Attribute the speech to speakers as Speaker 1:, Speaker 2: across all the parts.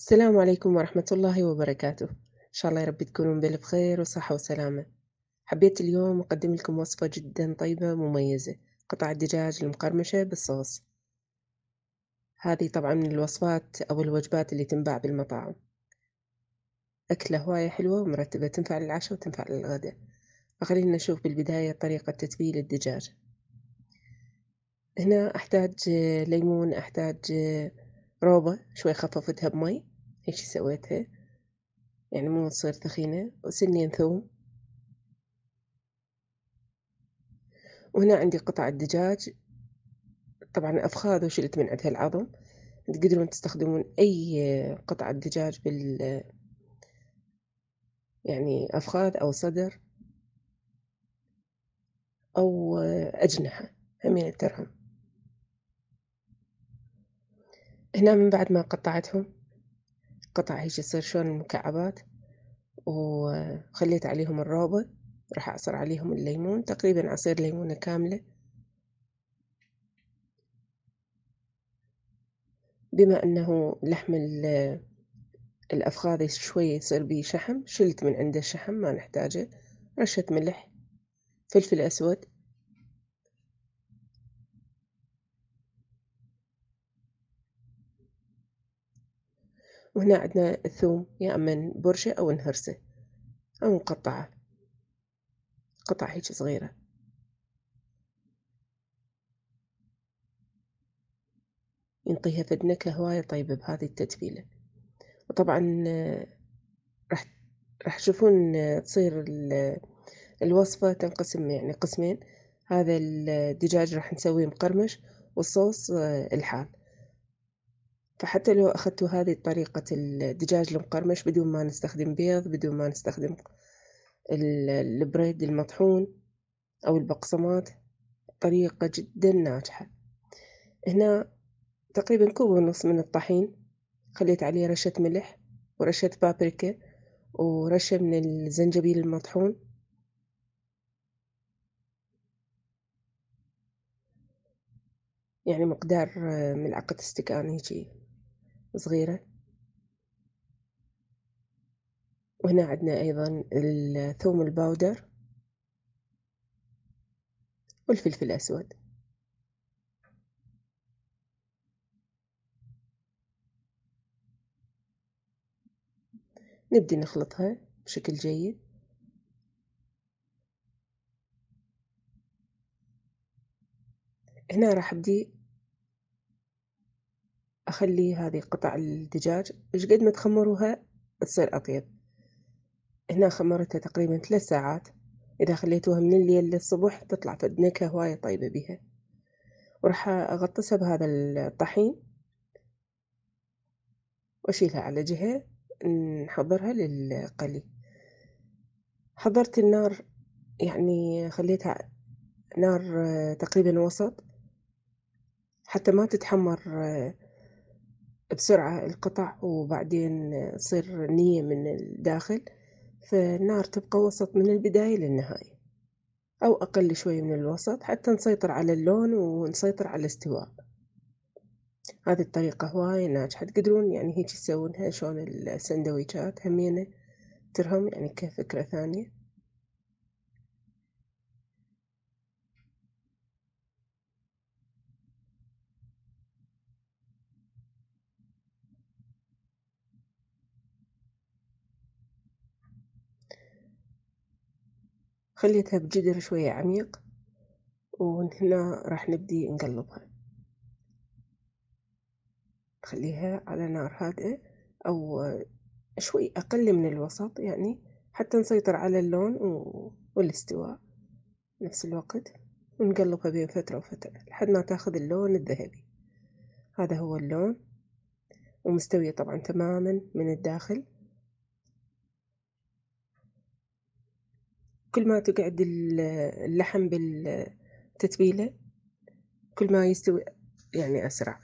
Speaker 1: السلام عليكم ورحمة الله وبركاته إن شاء الله يا رب تكونون بخير وصحة وسلامة حبيت اليوم أقدم لكم وصفة جدا طيبة مميزة قطع الدجاج المقرمشة بالصوص هذه طبعا من الوصفات أو الوجبات اللي تنباع بالمطاعم أكلة هواية حلوة ومرتبة تنفع للعشاء وتنفع للغداء فخلينا نشوف بالبداية طريقة تتبيل الدجاج هنا أحتاج ليمون أحتاج روبة شوي خففتها بمي ايش سويتها يعني مو تصير ثخينة وسنين ثوم وهنا عندي قطعة دجاج طبعا أفخاذ وشلت من عندها العظم تقدرون تستخدمون أي قطعة دجاج بال يعني أفخاذ أو صدر أو أجنحة همين الترهم هنا من بعد ما قطعتهم قطع هيك تصير شلون المكعبات وخليت عليهم الروبة راح أعصر عليهم الليمون تقريبا عصير ليمونة كاملة بما أنه لحم الأفخاذ شوية يصير بيه شحم شلت من عنده شحم ما نحتاجه رشة ملح فلفل أسود وهنا عندنا الثوم يا أما برشة أو نهرسة أو مقطعة قطع هيك صغيرة ينطيها فد نكهة هواية طيبة بهذه التتبيلة وطبعا آه، راح راح تشوفون آه، تصير الوصفة تنقسم يعني قسمين هذا الدجاج راح نسويه مقرمش والصوص آه، الحار فحتى لو أخذتوا هذه طريقة الدجاج المقرمش بدون ما نستخدم بيض بدون ما نستخدم البريد المطحون أو البقسماط طريقة جدا ناجحة هنا تقريبا كوب ونص من الطحين خليت عليه رشة ملح ورشة بابريكا ورشة من الزنجبيل المطحون يعني مقدار ملعقة استكان هيجي صغيرة وهنا عندنا أيضا الثوم الباودر والفلفل الأسود نبدي نخلطها بشكل جيد هنا راح ابدي أخلي هذه قطع الدجاج إيش قد ما تخمروها تصير أطيب هنا خمرتها تقريبا ثلاث ساعات إذا خليتوها من الليل للصبح تطلع فد نكهة هواية طيبة بها وراح أغطسها بهذا الطحين وأشيلها على جهة نحضرها للقلي حضرت النار يعني خليتها نار تقريبا وسط حتى ما تتحمر بسرعة القطع وبعدين تصير نية من الداخل فالنار تبقى وسط من البداية للنهاية أو أقل شوي من الوسط حتى نسيطر على اللون ونسيطر على الاستواء هذه الطريقة هواي ناجحة تقدرون يعني هيك تسوونها شلون السندويشات همينة ترهم يعني كفكرة ثانية خليتها بجدر شوية عميق وهنا راح نبدي نقلبها نخليها على نار هادئة أو شوي أقل من الوسط يعني حتى نسيطر على اللون والاستواء نفس الوقت ونقلبها بين فترة وفترة لحد ما تاخذ اللون الذهبي هذا هو اللون ومستوية طبعا تماما من الداخل كل ما تقعد اللحم بالتتبيلة كل ما يستوي يعني أسرع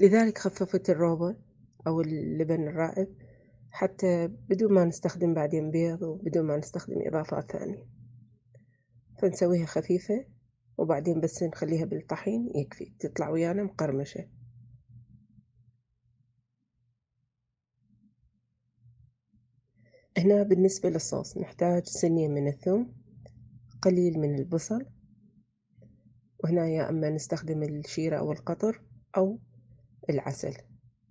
Speaker 1: لذلك خففت الروبة أو اللبن الرائب حتى بدون ما نستخدم بعدين بيض وبدون ما نستخدم إضافات ثانية فنسويها خفيفة وبعدين بس نخليها بالطحين يكفي تطلع ويانا مقرمشة هنا بالنسبة للصوص نحتاج صينية من الثوم قليل من البصل وهنا يا أما نستخدم الشيرة أو القطر أو العسل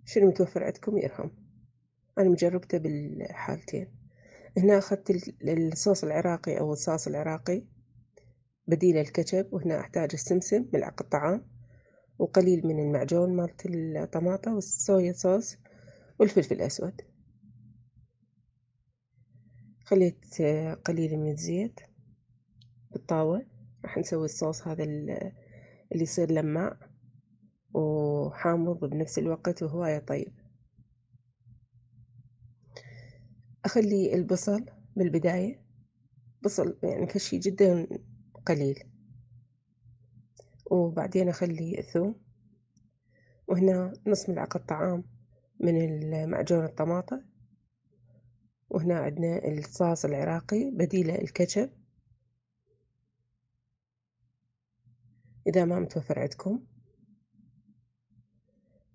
Speaker 1: شنو متوفر عندكم يرهم أنا مجربته بالحالتين هنا أخذت الصوص العراقي أو الصاص العراقي بديل الكاتشب وهنا أحتاج السمسم ملعقة طعام وقليل من المعجون مالت الطماطة والصويا صوص والفلفل الأسود خليت قليل من الزيت بالطاوة راح نسوي الصوص هذا اللي يصير لماع وحامض بنفس الوقت وهواية طيب أخلي البصل بالبداية بصل يعني كشي جدا قليل وبعدين أخلي الثوم وهنا نص ملعقة طعام من معجون الطماطم وهنا عندنا الصاص العراقي بديله الكاتشب إذا ما متوفر عندكم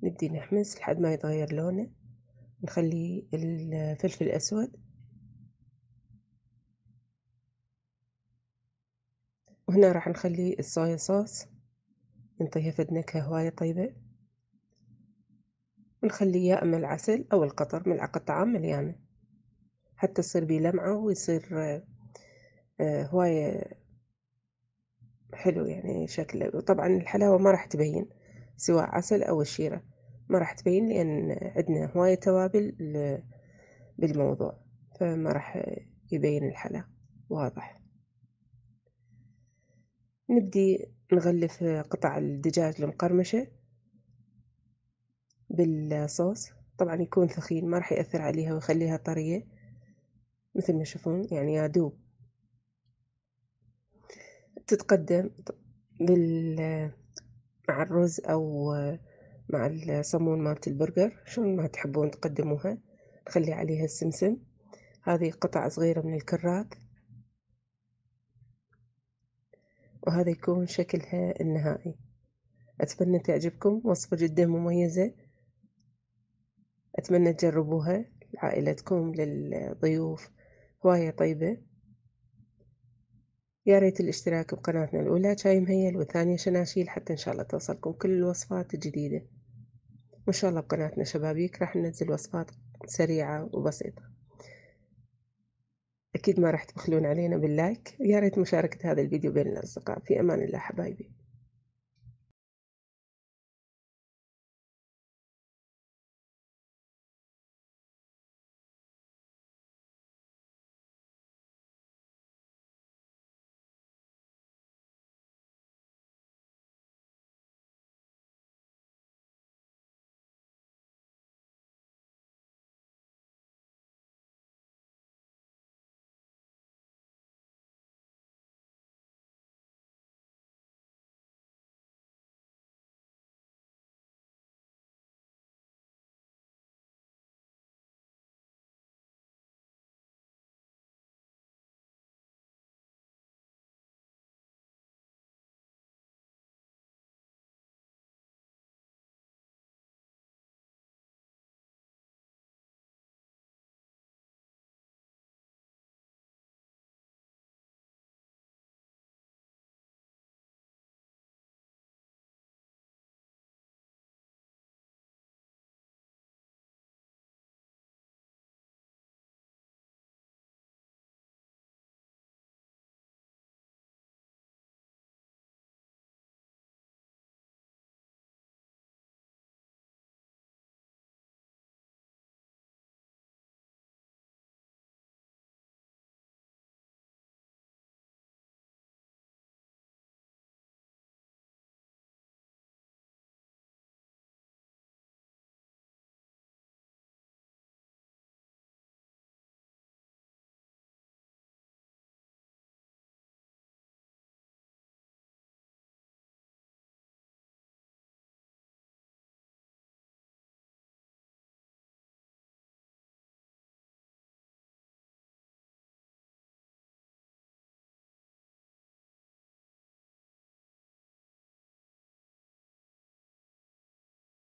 Speaker 1: نبدي نحمس لحد ما يتغير لونه نخلي الفلفل الأسود وهنا راح نخلي الصويا صوص ينطيها فد نكهة هواية طيبة ونخلي يا أما العسل أو القطر ملعقة طعام مليانة حتى يصير لمعة ويصير آه، آه، هواية حلو يعني شكله وطبعا الحلاوة ما راح تبين سواء عسل أو الشيرة ما راح تبين لأن عندنا هواية توابل بالموضوع فما راح يبين الحلا واضح نبدي نغلف قطع الدجاج المقرمشة بالصوص طبعا يكون ثخين ما راح يأثر عليها ويخليها طرية مثل ما تشوفون يعني يا دوب تتقدم بال مع الرز أو مع الصمون مالت البرجر شلون ما تحبون تقدموها تخلي عليها السمسم هذه قطع صغيرة من الكراث وهذا يكون شكلها النهائي أتمنى تعجبكم وصفة جدا مميزة أتمنى تجربوها لعائلتكم للضيوف هواية طيبة يا ريت الاشتراك بقناتنا الأولى شاي مهيل والثانية شناشيل حتى إن شاء الله توصلكم كل الوصفات الجديدة وإن شاء الله بقناتنا شبابيك راح ننزل وصفات سريعة وبسيطة أكيد ما راح تبخلون علينا باللايك يا ريت مشاركة هذا الفيديو بين الأصدقاء في أمان الله حبايبي